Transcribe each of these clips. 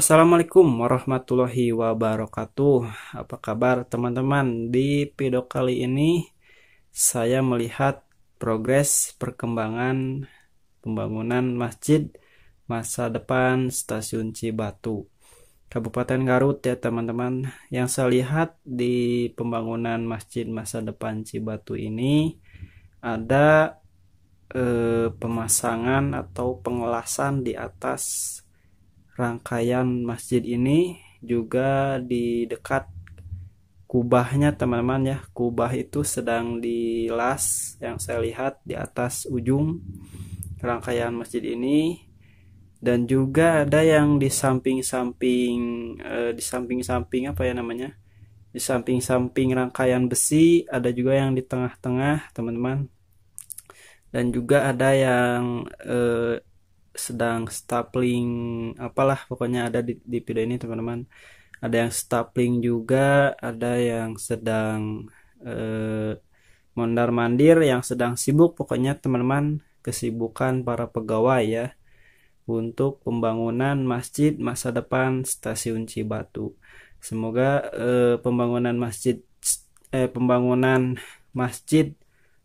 Assalamualaikum warahmatullahi wabarakatuh. Apa kabar teman-teman? Di video kali ini saya melihat progres perkembangan pembangunan masjid masa depan Stasiun Cibatu. Kabupaten Garut ya teman-teman. Yang saya lihat di pembangunan masjid masa depan Cibatu ini ada eh, pemasangan atau pengelasan di atas rangkaian masjid ini juga di dekat kubahnya teman-teman ya kubah itu sedang dilas yang saya lihat di atas ujung rangkaian masjid ini dan juga ada yang di samping-samping eh, di samping-samping apa ya namanya di samping-samping rangkaian besi ada juga yang di tengah-tengah teman-teman dan juga ada yang eh, sedang stapling apalah pokoknya ada di, di video ini teman-teman ada yang stapling juga ada yang sedang eh, mondar mandir yang sedang sibuk pokoknya teman-teman kesibukan para pegawai ya untuk pembangunan masjid masa depan stasiun Cibatu semoga eh, pembangunan masjid eh, pembangunan masjid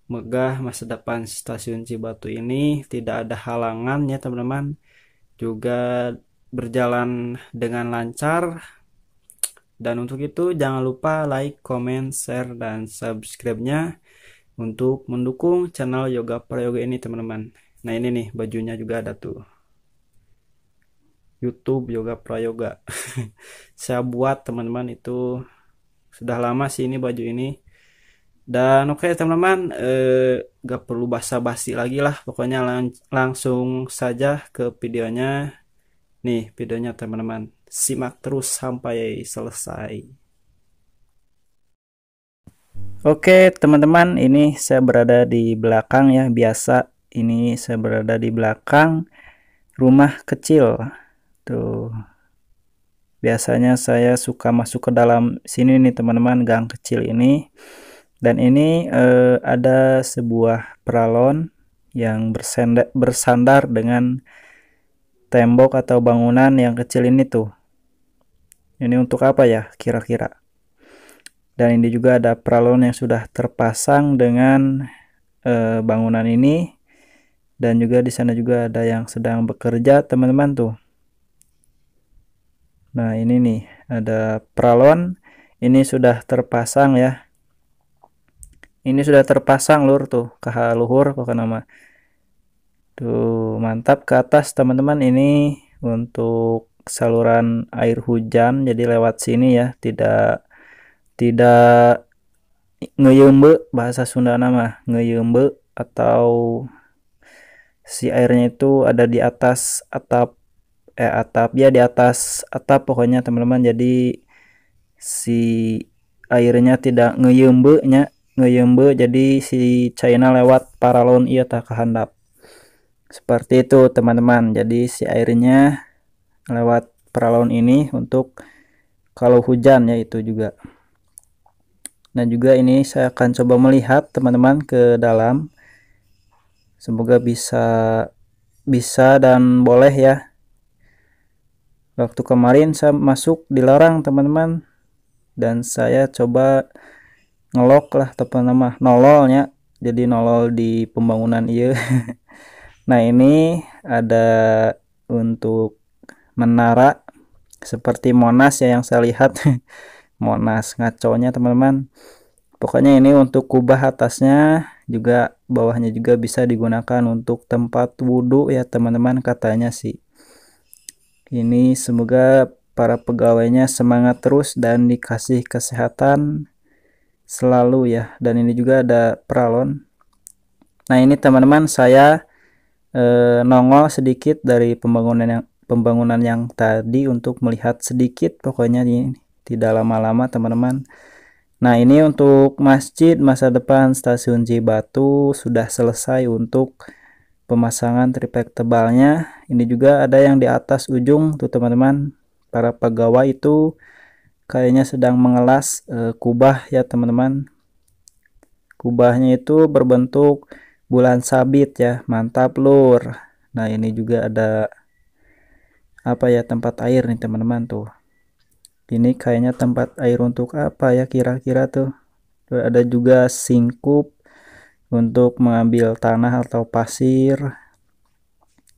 megah masa depan stasiun Cibatu ini tidak ada halangan ya teman-teman juga berjalan dengan lancar dan untuk itu jangan lupa like, comment, share dan subscribe-nya untuk mendukung channel Yoga Prayoga ini teman-teman. Nah ini nih bajunya juga ada tuh. YouTube Yoga Prayoga. Saya buat teman-teman itu sudah lama sih ini baju ini dan oke okay, teman-teman, eh, gak perlu basa-basi lagi lah, pokoknya lang langsung saja ke videonya. Nih videonya teman-teman, simak terus sampai selesai. Oke okay, teman-teman, ini saya berada di belakang ya, biasa ini saya berada di belakang rumah kecil. Tuh, biasanya saya suka masuk ke dalam sini nih teman-teman, gang kecil ini dan ini eh, ada sebuah peralon yang bersandar dengan tembok atau bangunan yang kecil ini tuh ini untuk apa ya kira-kira dan ini juga ada peralon yang sudah terpasang dengan eh, bangunan ini dan juga di sana juga ada yang sedang bekerja teman-teman tuh nah ini nih ada peralon ini sudah terpasang ya ini sudah terpasang lur tuh ke luhur kok nama tuh mantap ke atas teman-teman ini untuk saluran air hujan jadi lewat sini ya tidak tidak ngeyembe bahasa Sunda nama ngeyembe atau si airnya itu ada di atas atap eh atap ya di atas atap pokoknya teman-teman jadi si airnya tidak ngeyembe nya ngeyembe jadi si China lewat paralon ia tak kehandap seperti itu teman-teman jadi si airnya lewat paralon ini untuk kalau hujan ya itu juga dan juga ini saya akan coba melihat teman-teman ke dalam semoga bisa bisa dan boleh ya waktu kemarin saya masuk dilarang teman-teman dan saya coba ngelok lah tepat nama nololnya jadi nolol di pembangunan iya nah ini ada untuk menara seperti Monas ya yang saya lihat Monas ngaconya teman-teman pokoknya ini untuk kubah atasnya juga bawahnya juga bisa digunakan untuk tempat wudhu ya teman-teman katanya sih ini semoga para pegawainya semangat terus dan dikasih kesehatan selalu ya dan ini juga ada pralon nah ini teman-teman saya e, nongol sedikit dari pembangunan yang pembangunan yang tadi untuk melihat sedikit pokoknya ini tidak lama-lama teman-teman nah ini untuk masjid masa depan stasiun Jibatu sudah selesai untuk pemasangan triplek tebalnya ini juga ada yang di atas ujung tuh teman-teman para pegawai itu kayaknya sedang mengelas e, kubah ya teman-teman kubahnya itu berbentuk bulan sabit ya mantap lur nah ini juga ada apa ya tempat air nih teman-teman tuh ini kayaknya tempat air untuk apa ya kira-kira tuh ada juga singkup untuk mengambil tanah atau pasir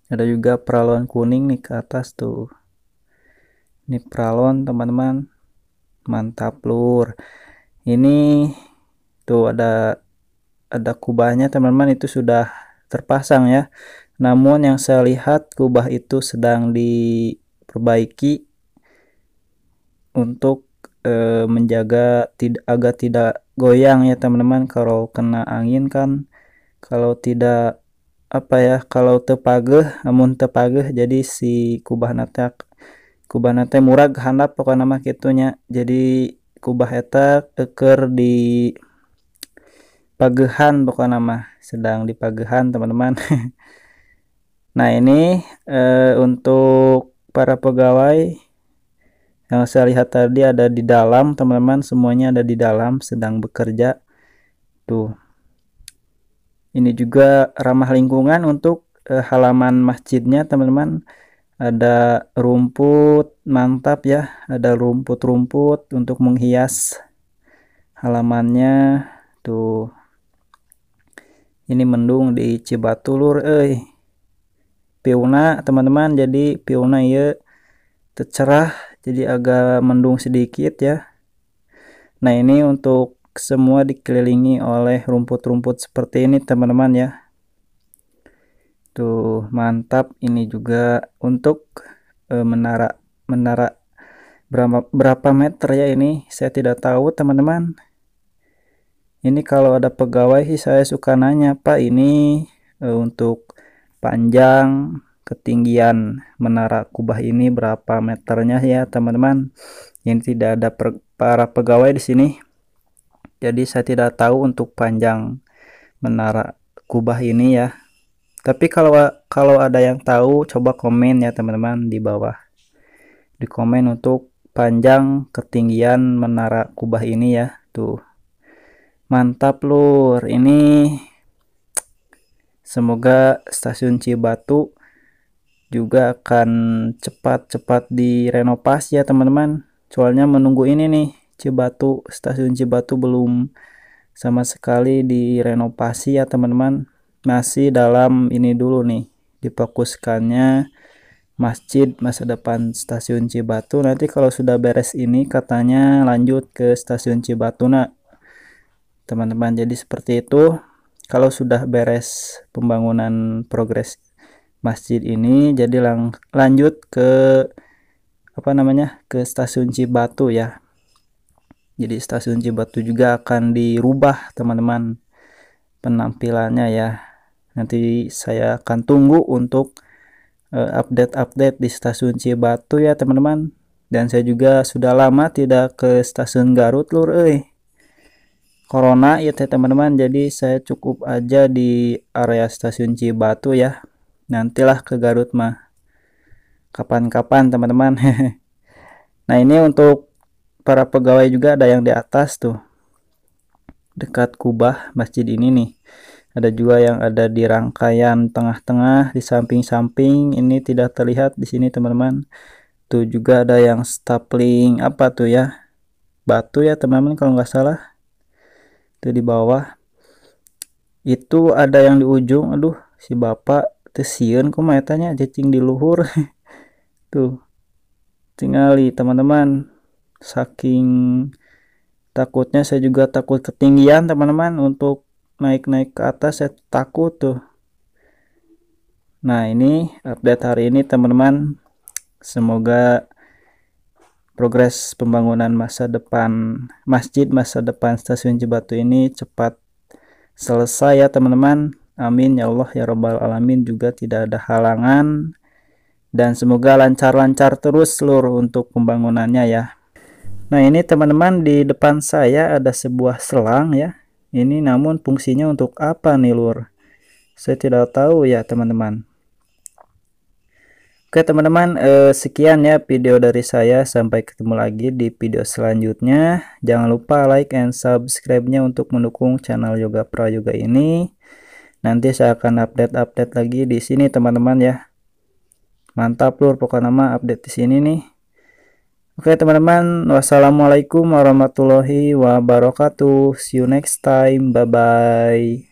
ada juga peralon kuning nih ke atas tuh ini peralon teman-teman mantap lur ini tuh ada ada kubahnya teman-teman itu sudah terpasang ya namun yang saya lihat kubah itu sedang diperbaiki untuk e, menjaga tidak agak tidak goyang ya teman-teman kalau kena angin kan kalau tidak apa ya kalau tepageh namun tepageh jadi si kubah natak Kubah nate murag handap pokoknya mah kitunya jadi kubah eta eker di pagehan pokoknya mah sedang di pagehan teman-teman nah ini e, untuk para pegawai yang saya lihat tadi ada di dalam teman-teman semuanya ada di dalam sedang bekerja tuh ini juga ramah lingkungan untuk e, halaman masjidnya teman-teman ada rumput mantap ya ada rumput-rumput untuk menghias halamannya tuh ini mendung di Cibatulur eh piuna teman-teman jadi piuna ya tercerah jadi agak mendung sedikit ya nah ini untuk semua dikelilingi oleh rumput-rumput seperti ini teman-teman ya Tuh, mantap. Ini juga untuk e, menara menara berapa berapa meter ya ini? Saya tidak tahu, teman-teman. Ini kalau ada pegawai sih saya suka nanya, "Pak, ini uh, untuk panjang ketinggian menara kubah ini berapa meternya ya teman-teman ini tidak ada per, para pegawai di sini jadi saya tidak tahu untuk panjang menara kubah ini ya tapi kalau kalau ada yang tahu coba komen ya teman-teman di bawah. Di komen untuk panjang ketinggian menara kubah ini ya. Tuh. Mantap lur. Ini semoga stasiun Cibatu juga akan cepat-cepat direnovasi ya teman-teman. Soalnya menunggu ini nih Cibatu, stasiun Cibatu belum sama sekali direnovasi ya teman-teman masih dalam ini dulu nih difokuskannya masjid masa depan stasiun Cibatu nanti kalau sudah beres ini katanya lanjut ke stasiun Cibatu nak teman-teman jadi seperti itu kalau sudah beres pembangunan progres masjid ini jadi lang lanjut ke apa namanya ke stasiun Cibatu ya jadi stasiun Cibatu juga akan dirubah teman-teman penampilannya ya Nanti saya akan tunggu untuk eh, update-update di stasiun Cibatu ya teman-teman. Dan saya juga sudah lama tidak ke stasiun Garut lur eh Corona ya teman-teman jadi saya cukup aja di area stasiun Cibatu ya. Nantilah ke Garut mah. Kapan-kapan teman-teman. nah, ini untuk para pegawai juga ada yang di atas tuh. Dekat kubah masjid ini nih ada juga yang ada di rangkaian tengah-tengah di samping-samping ini tidak terlihat di sini teman-teman tuh juga ada yang stapling apa tuh ya batu ya teman-teman kalau nggak salah tuh di bawah itu ada yang di ujung aduh si bapak tesion kok mayatannya cacing di luhur tuh tinggali teman-teman saking takutnya saya juga takut ketinggian teman-teman untuk naik-naik ke atas saya takut tuh nah ini update hari ini teman-teman semoga progres pembangunan masa depan masjid masa depan stasiun Cibatu ini cepat selesai ya teman-teman amin ya Allah ya robbal alamin juga tidak ada halangan dan semoga lancar-lancar terus seluruh untuk pembangunannya ya nah ini teman-teman di depan saya ada sebuah selang ya ini namun fungsinya untuk apa nih lur saya tidak tahu ya teman-teman Oke teman-teman eh, sekian ya video dari saya sampai ketemu lagi di video selanjutnya jangan lupa like and subscribe nya untuk mendukung channel Yoga yoga ini nanti saya akan update-update lagi di sini teman-teman ya mantap lur pokoknya nama update di sini nih Oke teman-teman, wassalamualaikum warahmatullahi wabarakatuh. See you next time. Bye-bye.